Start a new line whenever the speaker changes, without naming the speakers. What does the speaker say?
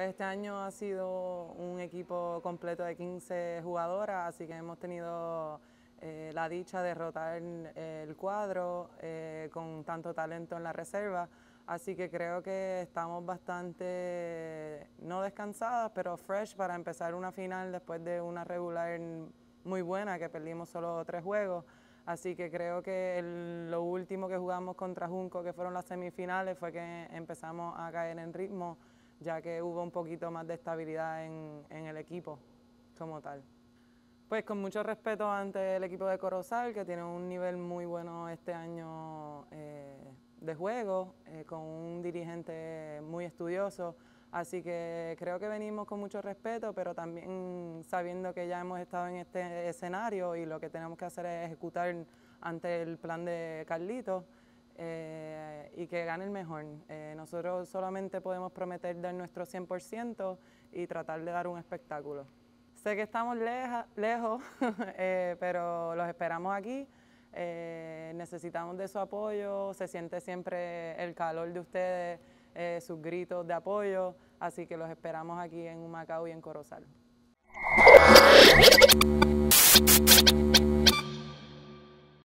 Pues, este año ha sido un equipo completo de 15 jugadoras, así que hemos tenido eh, la dicha de rotar eh, el, cuadro eh, con tanto talento en la reserva, así que creo que estamos bastante, no descansadas, pero fresh para empezar una final después de una regular muy buena que perdimos solo tres juegos. Así que creo que lo último que jugamos contra Junco, que fueron las semifinales, fue que empezamos a caer en ritmo ya que hubo un poquito más de estabilidad en, el equipo como tal. Pues con mucho respeto ante el equipo de Corozal, que tiene un nivel muy bueno este año eh, de juego, eh, con un dirigente muy estudioso, así que creo que venimos con mucho respeto, pero también sabiendo que ya hemos estado en este escenario y lo que tenemos que hacer es ejecutar ante el plan de Carlitos. Eh, y que gane el mejor. Eh, nosotros solamente podemos prometer dar nuestro 100% y tratar de dar un espectáculo. Sé que estamos lejos, eh, pero los esperamos aquí. necesitamos de su apoyo, se siente siempre el calor de ustedes, sus gritos de apoyo, así que los esperamos aquí en Humacao y en Corozal.